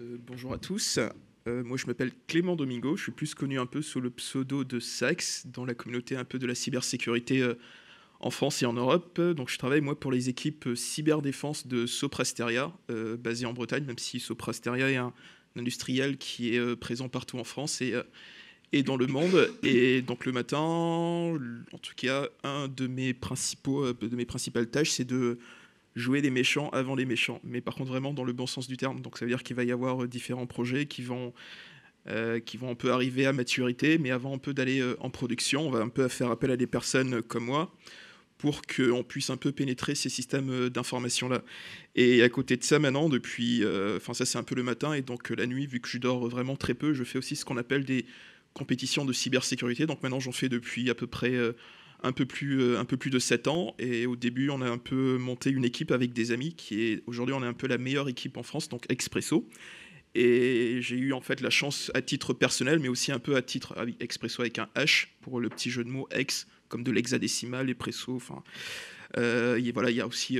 Euh, bonjour à tous. Euh, moi, je m'appelle Clément Domingo. Je suis plus connu un peu sous le pseudo de Sax dans la communauté un peu de la cybersécurité euh, en France et en Europe. Donc, je travaille moi pour les équipes cyberdéfense de Soprasteria, basée en Bretagne, même si Soprasteria est un, un industriel qui est présent partout en France et, et dans le monde. Et donc, le matin, en tout cas, un de mes principaux, de mes principales tâches, c'est de jouer des méchants avant les méchants, mais par contre vraiment dans le bon sens du terme. Donc ça veut dire qu'il va y avoir euh, différents projets qui vont, euh, qui vont un peu arriver à maturité, mais avant un peu d'aller euh, en production, on va un peu faire appel à des personnes comme moi pour qu'on puisse un peu pénétrer ces systèmes d'information-là. Et à côté de ça, maintenant, depuis... Enfin, ça, c'est un peu le matin, et donc la nuit, vu que je dors vraiment très peu, je fais aussi ce qu'on appelle des compétitions de cybersécurité. Donc maintenant, j'en fais depuis à peu près un peu plus, euh, un peu plus de 7 ans. Et au début, on a un peu monté une équipe avec des amis qui est aujourd'hui, on est un peu la meilleure équipe en France, donc Expresso. Et j'ai eu en fait la chance à titre personnel, mais aussi un peu à titre Expresso avec un H pour le petit jeu de mots ex, comme de l'hexadécimal, euh, et presso. Enfin, voilà, il y a aussi,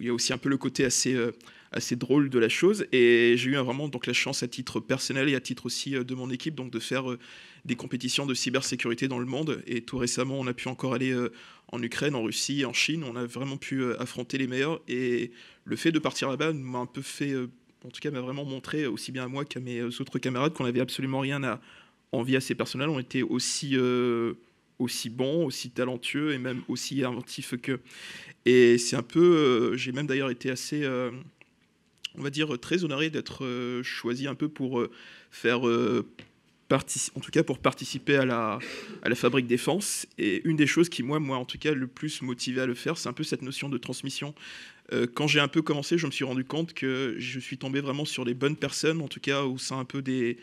il y a aussi un peu le côté assez euh, assez drôle de la chose. Et j'ai eu vraiment donc la chance à titre personnel et à titre aussi euh, de mon équipe donc de faire euh, des compétitions de cybersécurité dans le monde. Et tout récemment, on a pu encore aller euh, en Ukraine, en Russie, en Chine. On a vraiment pu affronter les meilleurs. Et le fait de partir là-bas m'a un peu fait, en tout cas, m'a vraiment montré aussi bien à moi qu'à mes autres camarades qu'on n'avait absolument rien à envier à ces personnels, On était aussi aussi bons, aussi talentueux et même aussi inventifs que. Et c'est un peu, j'ai même d'ailleurs été assez on va dire, très honoré d'être euh, choisi un peu pour euh, faire euh, en tout cas pour participer à la, à la fabrique défense. Et une des choses qui, moi, moi, en tout cas, le plus motivé à le faire, c'est un peu cette notion de transmission. quand j'ai un peu commencé, je me suis rendu compte que je suis tombé vraiment sur les bonnes personnes, en tout cas au sein un peu des,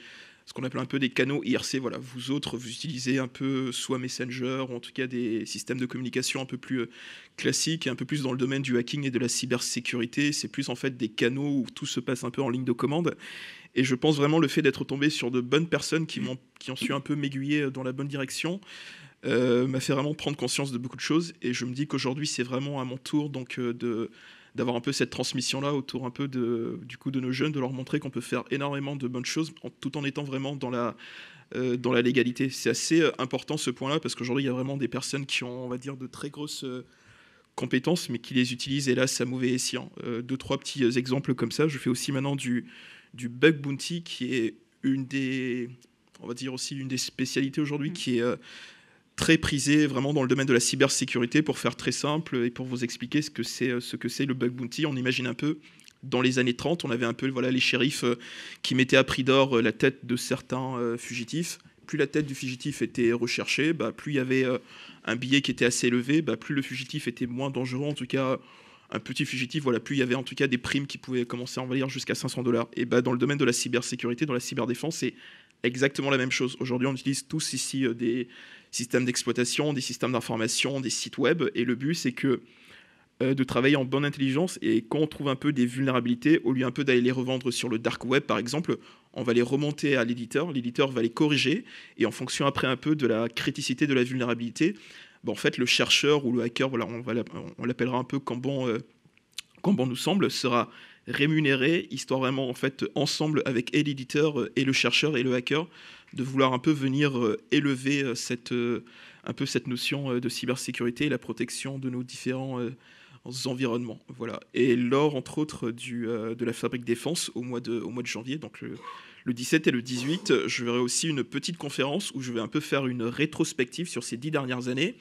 ce qu'on appelle un peu des canaux IRC. Voilà, vous autres, vous utilisez un peu soit Messenger, ou en tout cas des systèmes de communication un peu plus euh, classiques, un peu plus dans le domaine du hacking et de la cybersécurité. C'est plus en fait des canaux où tout se passe un peu en ligne de commande. Et je pense vraiment le fait d'être tombé sur de bonnes personnes qui, ont, qui ont su un peu m'aiguiller euh, dans la bonne direction. Euh, m'a fait vraiment prendre conscience de beaucoup de choses et je me dis qu'aujourd'hui c'est vraiment à mon tour donc de d'avoir un peu cette transmission là autour un peu de, du coup de nos jeunes, de leur montrer qu'on peut faire énormément de bonnes choses tout en étant vraiment dans la euh, dans la légalité. C'est assez euh, important ce point-là parce qu'aujourd'hui il y a vraiment des personnes qui ont on va dire de très grosses euh, compétences mais qui les utilisent hélas à mauvais escient. deux trois petits exemples comme ça. Je fais aussi maintenant du du bug bounty qui est une des on va dire aussi une des spécialités aujourd'hui mmh. qui est très prisé vraiment dans le domaine de la cybersécurité pour faire très simple et pour vous expliquer ce que c'est euh, ce que c'est le bug bounty. On imagine un peu dans les années 30, on avait un peu voilà les shérifs euh, qui mettaient à prix d'or euh, la tête de certains fugitifs. Plus la tête du fugitif était recherchée, bah, plus il y avait un billet qui était assez élevé, bah, plus le fugitif était moins dangereux en tout cas un petit fugitif, voilà, plus il y avait en tout cas des primes qui pouvaient commencer à envahir jusqu'à 500 dollars. Et bah, dans le domaine de la cybersécurité, dans la cyberdéfense, c'est exactement la même chose. Aujourd'hui, on utilise tous ici des, systèmes d'exploitation, des systèmes d'information, des sites web. Et le but, c'est que euh, de travailler en bonne intelligence et quand on trouve un peu des vulnérabilités, au lieu un peu d'aller les revendre sur le dark web par exemple, on va les remonter à l'éditeur, l'éditeur va les corriger et en fonction après un peu de la criticité de la vulnérabilité, ben, en fait le chercheur ou le hacker, voilà, on l'appellera un peu comme bon, euh, comme bon nous semble, sera rémunéré, histoire vraiment en fait ensemble avec et l'éditeur euh, et le chercheur et le hacker de vouloir un peu venir euh, élever euh, cette, un peu cette notion de cybersécurité et la protection de nos différents environnements. Voilà. Et lors, entre autres, du, de la fabrique défense au mois de, au mois de janvier, donc le, le 17 et le 18, je verrai aussi une petite conférence où je vais un peu faire une rétrospective sur ces dix dernières années.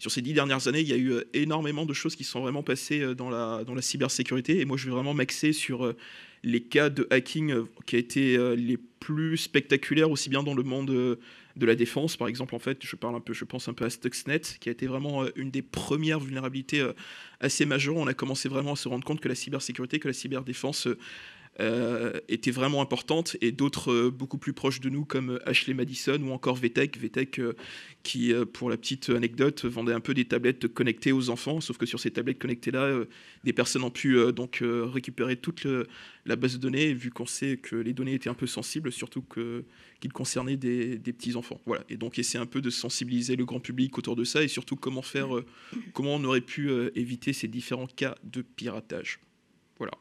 Sur ces dix dernières années, il y a eu euh, énormément de choses qui sont vraiment passées euh, dans la, cybersécurité. Et moi, je vais vraiment m'axer sur euh, les cas de hacking qui ont été les plus spectaculaires, aussi bien dans le monde de la défense, par exemple, en fait, je parle un peu, je pense un peu à Stuxnet, qui a été vraiment une des premières vulnérabilités assez majeures. On a commencé vraiment à se rendre compte que la cybersécurité, que la cyberdéfense euh, était vraiment importante, et d'autres euh, beaucoup plus proches de nous comme euh, Ashley Madison ou encore VTech. VTech qui, pour la petite anecdote, vendait un peu des tablettes connectées aux enfants, sauf que sur ces tablettes connectées-là, des personnes ont pu donc récupérer toute la base de données, vu qu'on sait que les données étaient un peu sensibles, surtout qu'ils concernaient des, des petits-enfants. Voilà. Et donc essayer un peu de sensibiliser le grand public autour de ça et surtout comment faire, comment on aurait pu éviter ces différents cas de piratage. Voilà.